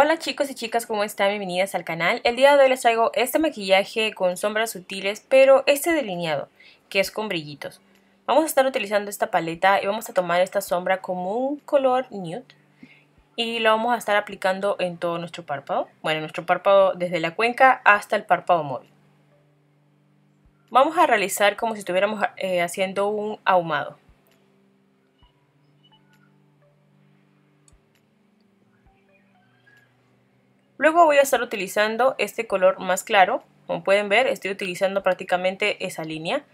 Hola chicos y chicas, ¿cómo están? Bienvenidas al canal. El día de hoy les traigo este maquillaje con sombras sutiles, pero este delineado, que es con brillitos. Vamos a estar utilizando esta paleta y vamos a tomar esta sombra como un color nude. Y lo vamos a estar aplicando en todo nuestro párpado. Bueno, nuestro párpado desde la cuenca hasta el párpado móvil. Vamos a realizar como si estuviéramos eh, haciendo un ahumado. Luego voy a estar utilizando este color más claro. Como pueden ver, estoy utilizando prácticamente esa línea.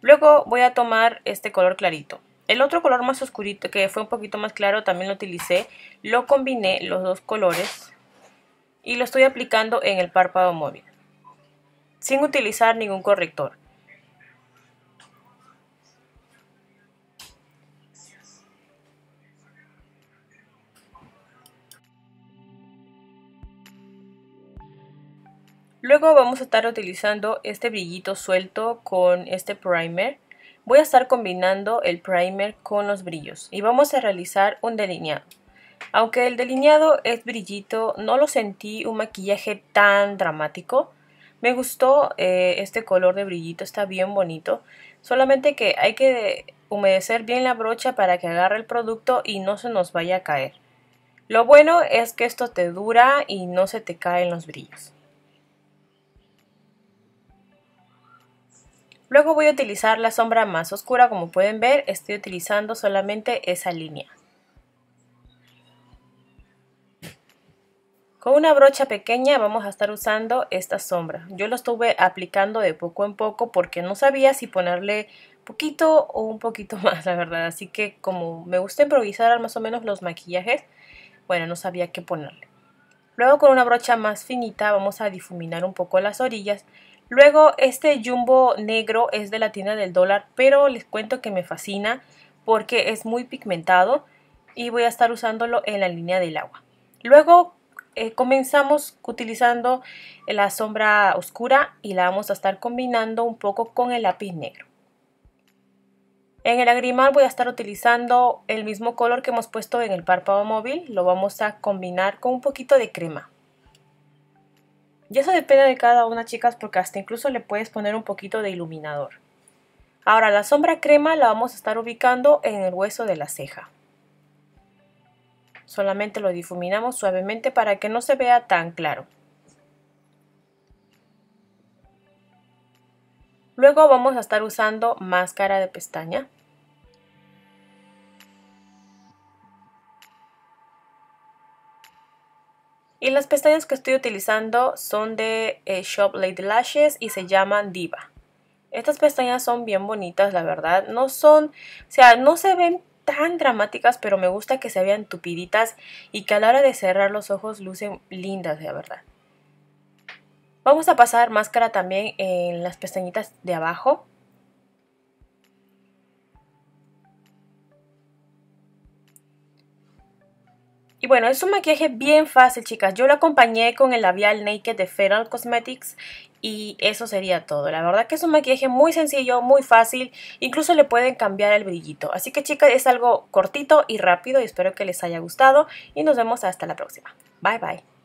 Luego voy a tomar este color clarito. El otro color más oscurito, que fue un poquito más claro, también lo utilicé. Lo combiné, los dos colores, y lo estoy aplicando en el párpado móvil. Sin utilizar ningún corrector. Luego vamos a estar utilizando este brillito suelto con este primer. Voy a estar combinando el primer con los brillos y vamos a realizar un delineado. Aunque el delineado es brillito, no lo sentí un maquillaje tan dramático. Me gustó eh, este color de brillito, está bien bonito. Solamente que hay que humedecer bien la brocha para que agarre el producto y no se nos vaya a caer. Lo bueno es que esto te dura y no se te caen los brillos. Luego voy a utilizar la sombra más oscura, como pueden ver, estoy utilizando solamente esa línea. Con una brocha pequeña vamos a estar usando esta sombra. Yo lo estuve aplicando de poco en poco porque no sabía si ponerle poquito o un poquito más, la verdad. Así que como me gusta improvisar más o menos los maquillajes, bueno, no sabía qué ponerle. Luego con una brocha más finita vamos a difuminar un poco las orillas Luego este jumbo negro es de la tienda del dólar, pero les cuento que me fascina porque es muy pigmentado y voy a estar usándolo en la línea del agua. Luego eh, comenzamos utilizando la sombra oscura y la vamos a estar combinando un poco con el lápiz negro. En el lagrimal voy a estar utilizando el mismo color que hemos puesto en el párpado móvil, lo vamos a combinar con un poquito de crema. Y eso depende de cada una, chicas, porque hasta incluso le puedes poner un poquito de iluminador. Ahora, la sombra crema la vamos a estar ubicando en el hueso de la ceja. Solamente lo difuminamos suavemente para que no se vea tan claro. Luego vamos a estar usando máscara de pestaña. Y las pestañas que estoy utilizando son de eh, Shop Lady Lashes y se llaman Diva. Estas pestañas son bien bonitas, la verdad. No son, o sea, no se ven tan dramáticas, pero me gusta que se vean tupiditas y que a la hora de cerrar los ojos lucen lindas, la verdad. Vamos a pasar máscara también en las pestañitas de abajo. Y bueno, es un maquillaje bien fácil, chicas. Yo lo acompañé con el labial Naked de Feral Cosmetics y eso sería todo. La verdad que es un maquillaje muy sencillo, muy fácil. Incluso le pueden cambiar el brillito. Así que, chicas, es algo cortito y rápido y espero que les haya gustado. Y nos vemos hasta la próxima. Bye, bye.